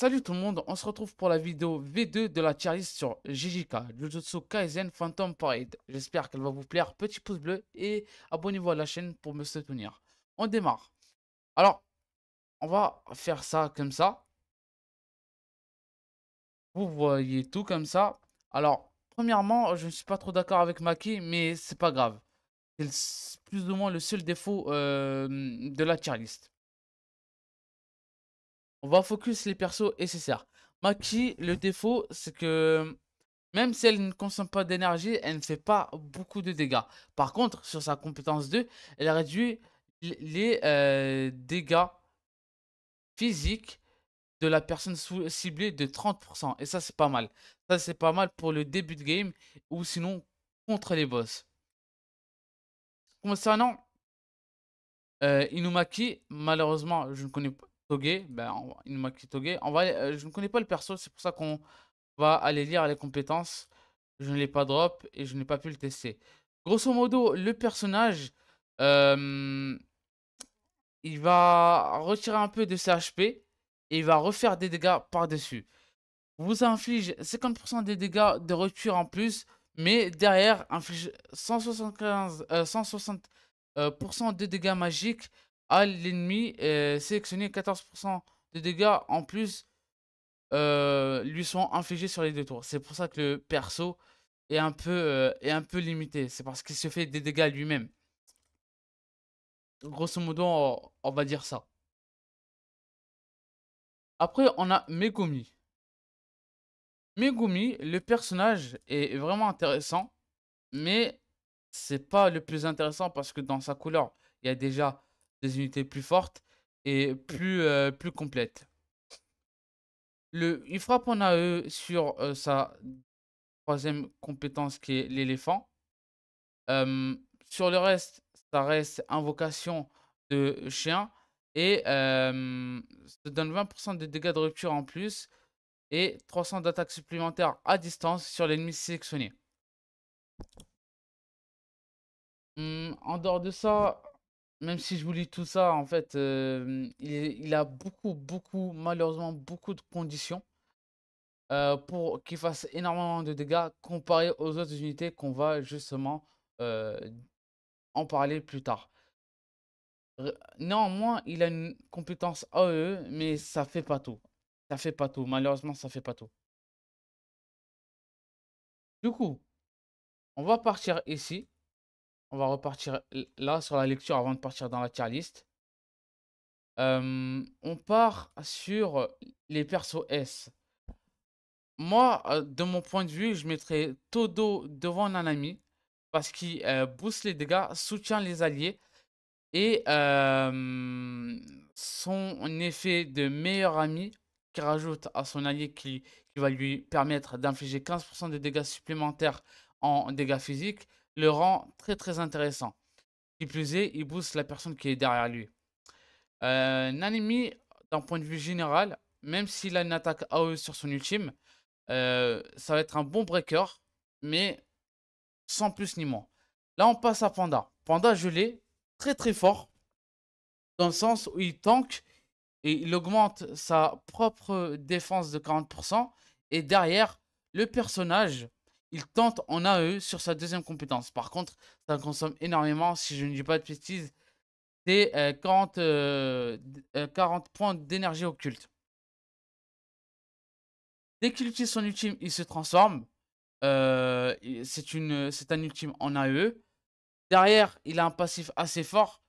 Salut tout le monde, on se retrouve pour la vidéo V2 de la tier sur JJK Jujutsu Kaizen Phantom Parade. J'espère qu'elle va vous plaire, petit pouce bleu et abonnez-vous à la chaîne pour me soutenir. On démarre. Alors, on va faire ça comme ça. Vous voyez tout comme ça. Alors, premièrement, je ne suis pas trop d'accord avec Maki, mais c'est pas grave. C'est plus ou moins le seul défaut euh, de la tier on va focus les persos nécessaires. Maki, le défaut, c'est que même si elle ne consomme pas d'énergie, elle ne fait pas beaucoup de dégâts. Par contre, sur sa compétence 2, elle réduit les euh, dégâts physiques de la personne ciblée de 30%. Et ça, c'est pas mal. Ça, c'est pas mal pour le début de game ou sinon contre les boss. Concernant euh, Inumaki, malheureusement, je ne connais pas. Togé, ben, une il nous On va, euh, je ne connais pas le perso, c'est pour ça qu'on va aller lire les compétences. Je ne l'ai pas drop et je n'ai pas pu le tester. Grosso modo, le personnage, euh, il va retirer un peu de ses HP et il va refaire des dégâts par-dessus. Vous inflige 50% des dégâts de retour en plus, mais derrière inflige 175, 160% euh, de dégâts magiques à l'ennemi euh, sélectionné 14% de dégâts en plus euh, lui sont infligés sur les deux tours. C'est pour ça que le perso est un peu, euh, est un peu limité. C'est parce qu'il se fait des dégâts lui-même. Grosso modo, on, on, va dire ça. Après, on a Megumi. Megumi, le personnage est vraiment intéressant, mais c'est pas le plus intéressant parce que dans sa couleur, il y a déjà des unités plus fortes et plus, euh, plus complètes. Le, il frappe en AE sur euh, sa troisième compétence qui est l'éléphant. Euh, sur le reste, ça reste invocation de chien et ça donne 20% de dégâts de rupture en plus et 300 d'attaque supplémentaires à distance sur l'ennemi sélectionné. Hum, en dehors de ça, même si je vous lis tout ça, en fait, euh, il, a beaucoup, beaucoup, malheureusement, beaucoup de conditions euh, pour qu'il fasse énormément de dégâts comparé aux autres unités qu'on va justement euh, en parler plus tard. Néanmoins, il a une compétence AE, mais ça fait pas tout. Ça fait pas tout. Malheureusement, ça fait pas tout. Du coup, on va partir ici. On va repartir là sur la lecture avant de partir dans la tier list. on part sur les persos S. Moi, euh, de mon point de vue, je mettrais Todo devant Nanami parce qu'il euh, booste les dégâts, soutient les alliés et son effet de meilleur ami qui rajoute à son allié qui va lui permettre d'infliger 15% de dégâts supplémentaires en dégâts physiques le rend très très intéressant. Qui plus est, il booste la personne qui est derrière lui. Euh, Nanimi, d'un point de vue général, même s'il a une attaque AOE sur son ultime, euh, ça va être un bon breaker, mais sans plus ni moins. Là, on passe à Panda. Panda, je l'ai très très fort, dans le sens où il tank et il augmente sa propre défense de 40%, et derrière, le personnage il tente en AE sur sa deuxième compétence. Par contre, ça consomme énormément, si je ne dis pas de bêtises, des 40, euh, euh, euh, points d'énergie occulte. Dès qu'il utilise son ultime, il se transforme. c'est un ultime en AE. Derrière, il a un passif assez fort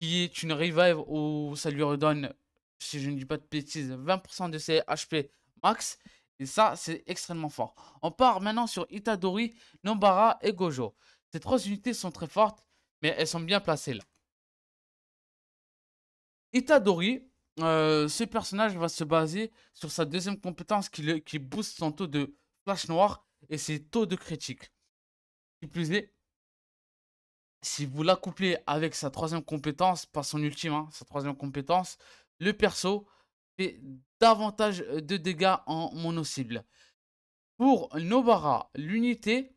qui est une revive où ça lui redonne, si je ne dis pas de bêtises, 20% de ses HP max. Et ça, c'est extrêmement fort. On part maintenant sur Itadori, Nombara et Gojo. Ces trois unités sont très fortes, mais elles sont bien placées là. Itadori, euh, ce personnage va se baser sur sa deuxième compétence qui, booste son taux de flash noir et ses taux de critique. plus si vous la avec sa troisième compétence, pas son ultime, hein, sa troisième compétence, le perso davantage de dégâts en mono-cible. Pour Nobara, l'unité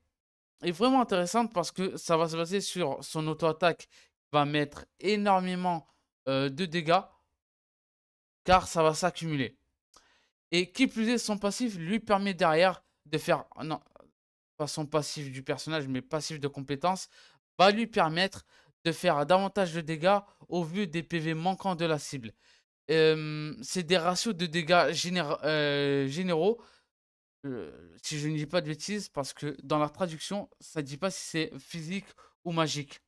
est vraiment intéressante parce que ça va se baser sur son auto-attaque va mettre énormément de dégâts car ça va s'accumuler. Et qui plus est, son passif lui permet derrière de faire... Ah non, pas son passif du personnage, mais passif de compétence, va lui permettre de faire davantage de dégâts au vu des PV manquants de la cible c'est des ratios de dégâts généraux. si je ne dis pas de bêtises, parce que dans la traduction, ça ne dit pas si c'est physique ou magique.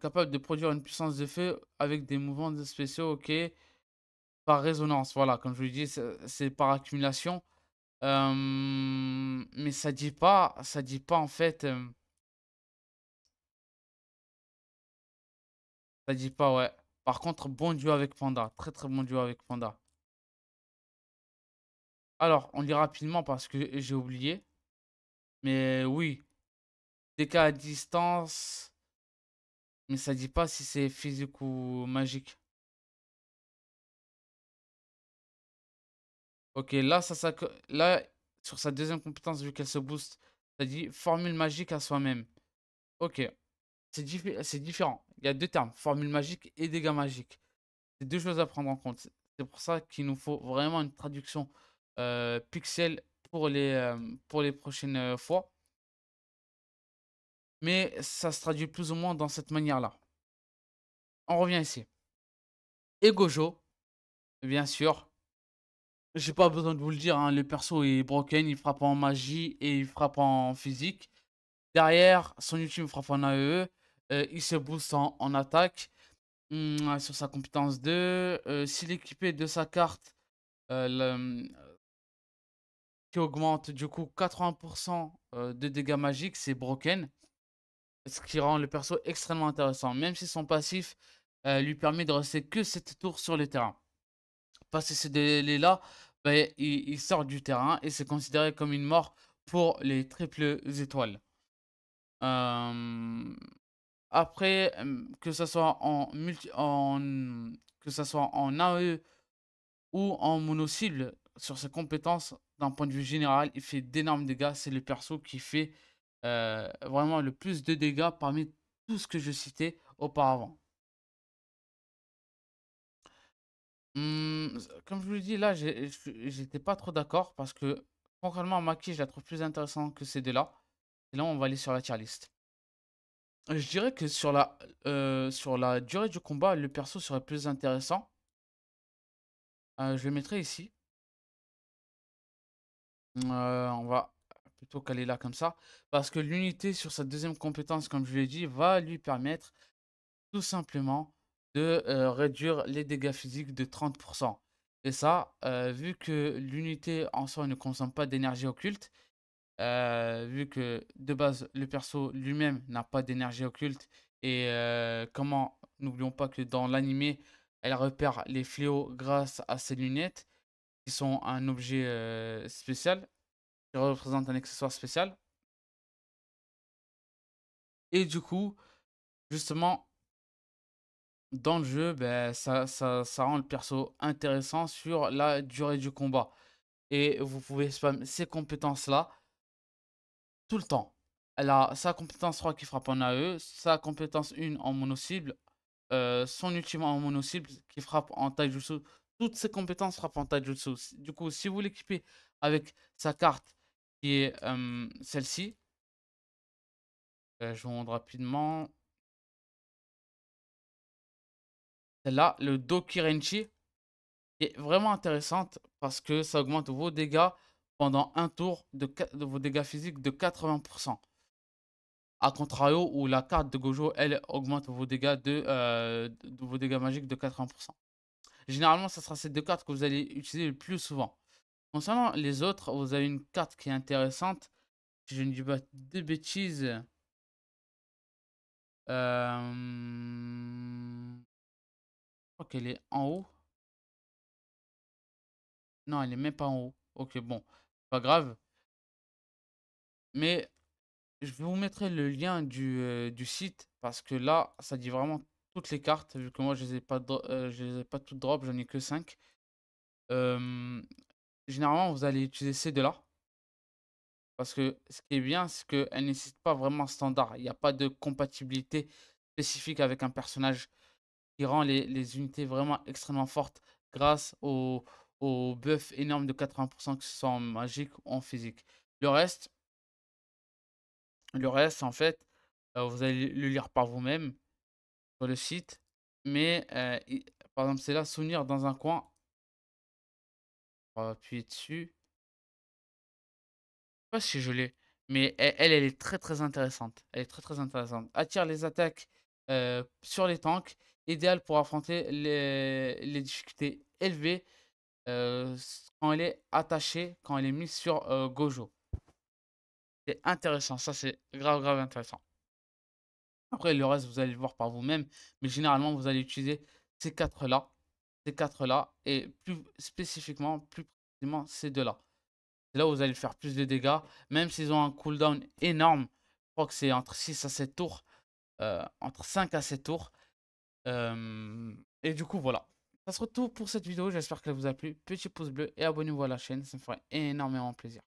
capable de produire une puissance de feu avec des mouvements spéciaux, ok. Par résonance, voilà, comme je vous le dis, c'est par accumulation. mais ça dit pas, ça dit pas en fait. Ça dit pas, ouais. Par contre, bon duo avec Panda. Très, très bon duo avec Panda. Alors, on lit rapidement parce que j'ai oublié. Mais oui. Des à distance. Mais ça dit pas si c'est physique ou magique. Ok, là, ça, ça, là, sur sa deuxième compétence, vu qu'elle se booste, ça dit formule magique à soi-même. Ok. C'est différent. Il y a deux termes, formule magique et dégâts magiques. C'est deux choses à prendre en compte. C'est pour ça qu'il nous faut vraiment une traduction euh, pixel pour les, euh, pour les prochaines euh, fois. Mais ça se traduit plus ou moins dans cette manière-là. On revient ici. Et Gojo, bien sûr. J'ai pas besoin de vous le dire, hein, le perso est broken, il frappe en magie et il frappe en physique. Derrière, son ultime frappe en AEE. E. Euh, il se booste en, attaque hum, sur sa compétence 2. Euh, S'il est équipé de sa carte euh, hum, qui augmente du coup 80% de dégâts magiques, c'est broken. Ce qui rend le perso extrêmement intéressant, même si son passif lui permet de rester que 7 tours sur le terrain. Passer ce délai là ben, il, sort du terrain et c'est considéré comme une mort pour les triples étoiles. Après, que ce soit en, que soit en AE ou en mono-cible, sur ses compétences, d'un point de vue général, il fait d'énormes dégâts. C'est le perso qui fait euh, vraiment le plus de dégâts parmi tout ce que je citais auparavant. Mmh, comme je vous le dis, là, j'étais pas trop d'accord parce que, contrairement à Maki, je la trouve plus intéressante que ces deux-là. Et là, on va aller sur la tier list. Je dirais que sur la, euh, sur la durée du combat, le perso serait plus intéressant. Euh, je le mettrai ici. Euh, on va plutôt caler là comme ça. Parce que l'unité sur sa deuxième compétence, comme je l'ai dit, va lui permettre tout simplement de réduire les dégâts physiques de 30%. Et ça, vu que l'unité en soi ne consomme pas d'énergie occulte, euh, vu que de base, le perso lui-même n'a pas d'énergie occulte. Et euh, comment, n'oublions pas que dans l'anime elle repère les fléaux grâce à ses lunettes, qui sont un objet euh, spécial, qui représente un accessoire spécial. Et du coup, justement, dans le jeu, ben, ça, ça rend le perso intéressant sur la durée du combat. Et vous pouvez spam ces compétences-là tout le temps. Elle a sa compétence 3 qui frappe en AE, sa compétence 1 en mono-cible, euh, son ultime en mono-cible qui frappe en taijutsu. Toutes ses compétences frappent en taijutsu. Du coup, si vous l'équipez avec sa carte qui est celle-ci, euh, je vous montre rapidement. Celle-là, le Qui est vraiment intéressante parce que ça augmente vos dégâts pendant un tour de, de vos dégâts physiques de 80%. A contrario, où la carte de Gojo, elle, augmente vos dégâts, de, euh, vos dégâts magiques de 80%. Généralement, ce sera ces deux cartes que vous allez utiliser le plus souvent. Concernant les autres, vous avez une carte qui est intéressante. Je ne dis pas de bêtises. Euh, je crois qu'elle est en haut. Non, elle est même pas en haut. Ok, bon pas grave. Mais je vous mettrai le lien du, euh, du, site parce que là, ça dit vraiment toutes les cartes. Vu que moi, je les pas, euh, je les ai pas toutes drop, j'en ai que 5. généralement, vous allez utiliser ces deux-là. Parce que ce qui est bien, c'est qu'elles n'existent pas vraiment standard. Il n'y a pas de compatibilité spécifique avec un personnage qui rend les, les unités vraiment extrêmement fortes grâce aux, au buff énorme de 80% que ce soit en magique ou en physique. Le reste, le reste en fait, euh, vous allez le lire par vous-même sur le site. Mais euh, par exemple, c'est là souvenir dans un coin. On va appuyer dessus. Je sais pas si je l'ai, mais e, elle, elle, est très très intéressante. Elle est très très intéressante. Attire les attaques euh, sur les tanks. Idéal pour affronter les, les difficultés élevées euh, quand elle est attachée quand elle est mise sur euh, Gojo. C'est intéressant, ça c'est grave grave intéressant. Après le reste vous allez le voir par vous-même, mais généralement vous allez utiliser ces quatre là, ces quatre là, et plus spécifiquement, plus précisément ces deux là. là vous allez faire plus de dégâts, même s'ils ont un cooldown énorme, je crois que c'est entre 6 à 7 tours, euh, entre 5 à 7 tours. et du coup voilà, ça sera tout pour cette vidéo. J'espère qu'elle vous a plu. Petit pouce bleu et abonnez-vous à la chaîne. Ça me ferait énormément plaisir.